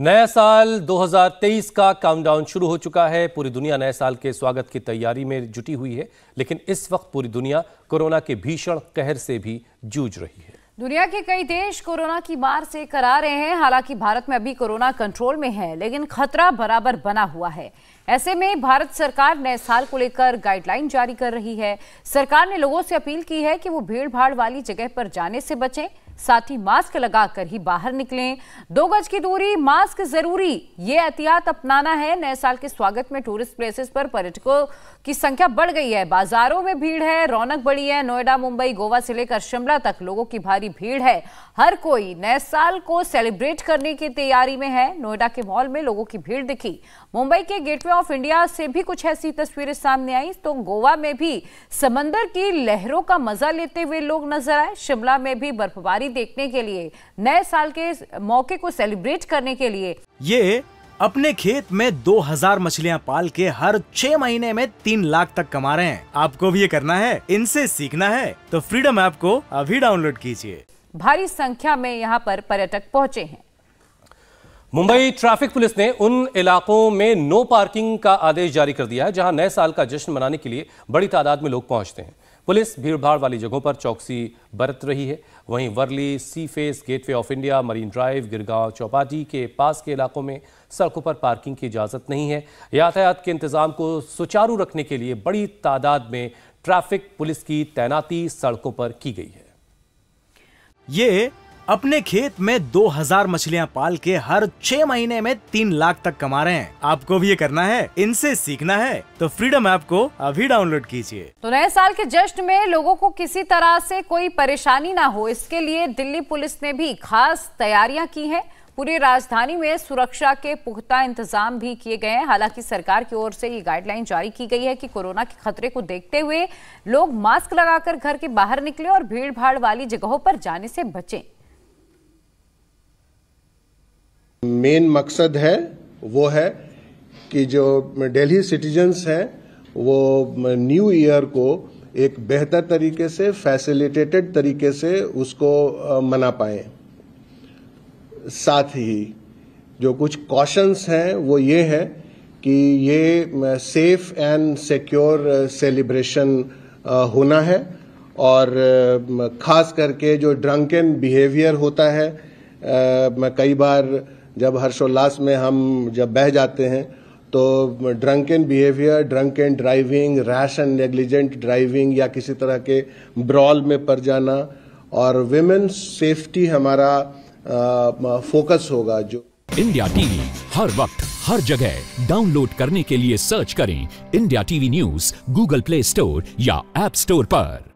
नया साल 2023 का काउंटडाउन शुरू हो चुका है पूरी दुनिया नए साल के स्वागत की तैयारी में जुटी हुई है लेकिन इस वक्त पूरी दुनिया कोरोना के भीषण कहर से भी जूझ रही है दुनिया के कई देश कोरोना की मार से करा रहे हैं हालांकि भारत में अभी कोरोना कंट्रोल में है लेकिन खतरा बराबर बना हुआ है ऐसे में भारत सरकार नए साल को लेकर गाइडलाइन जारी कर रही है सरकार ने लोगों से अपील की है कि वो भीड़ भाड़ वाली जगह पर जाने से बचें साथ ही मास्क लगाकर ही बाहर निकलें दो गज की दूरी मास्क जरूरी ये एहतियात अपनाना है नए साल के स्वागत में टूरिस्ट प्लेसेस पर पर्यटकों की संख्या बढ़ गई है बाजारों में भीड़ है रौनक बढ़ी है नोएडा मुंबई गोवा से लेकर शिमला तक लोगों की भारी भीड़ है हर कोई नए साल को सेलिब्रेट करने की तैयारी में है नोएडा के मॉल में लोगों की भीड़ दिखी मुंबई के गेटवे ऑफ इंडिया से भी कुछ ऐसी तस्वीरें सामने आई तो गोवा में भी समंदर की लहरों का मजा लेते हुए लोग नजर आए शिमला में भी बर्फबारी देखने के लिए नए साल के मौके को सेलिब्रेट करने के लिए ये अपने खेत में 2000 मछलियाँ पाल के हर छह महीने में तीन लाख तक कमा रहे हैं आपको भी ये करना है इनसे सीखना है तो फ्रीडम ऐप को अभी डाउनलोड कीजिए भारी संख्या में यहाँ पर पर्यटक पहुँचे हैं मुंबई ट्रैफिक पुलिस ने उन इलाकों में नो पार्किंग का आदेश जारी कर दिया है जहां नए साल का जश्न मनाने के लिए बड़ी तादाद में लोग पहुंचते हैं पुलिस भीड़भाड़ वाली जगहों पर चौकसी बरत रही है वहीं Worli sea face Gateway of India Marine Drive Girgaon Chowpatty के पास के इलाकों में सड़कों पर पार्किंग की इजाज़त नहीं है यातायात के इंतजाम को सुचारू रखने के लिए बड़ी तादाद में ट्रैफिक पुलिस की तैनाती सड़कों पर की गई है ये अपने खेत में 2000 मछलियाँ पाल के हर छह महीने में तीन लाख तक कमा रहे हैं आपको भी ये करना है इनसे सीखना है तो फ्रीडम ऐप को अभी डाउनलोड कीजिए तो नए साल के जश्न में लोगों को किसी तरह से कोई परेशानी ना हो इसके लिए दिल्ली पुलिस ने भी खास तैयारियां की हैं पूरी राजधानी में सुरक्षा के पुख्ता इंतजाम भी किए गए हैं हालांकि सरकार की ओर से ये गाइडलाइन जारी की गई है कि कोरोना के खतरे को देखते हुए लोग मास्क लगाकर घर के बाहर निकले और भीड़ भाड़ वाली जगहों पर जाने से बचें मेन मकसद है वो है कि जो दिल्ली सिटीजन्स हैं वो न्यू ईयर को एक बेहतर तरीके से फैसिलिटेटेड तरीके से उसको मना पाए साथ ही जो कुछ कॉशंस हैं वो ये है कि ये सेफ एंड सिक्योर सेलिब्रेशन होना है और खास करके जो ड्रंकन बिहेवियर होता है कई बार जब हर्षोल्लास में हम जब बह जाते हैं तो drunk and behaviour drunk and driving rash and negligent driving या किसी तरह के ब्रॉल में पड़ जाना और विमेन सेफ्टी हमारा फोकस होगा जो इंडिया टीवी हर वक्त हर जगह डाउनलोड करने के लिए सर्च करें India TV news Google Play Store या एप स्टोर पर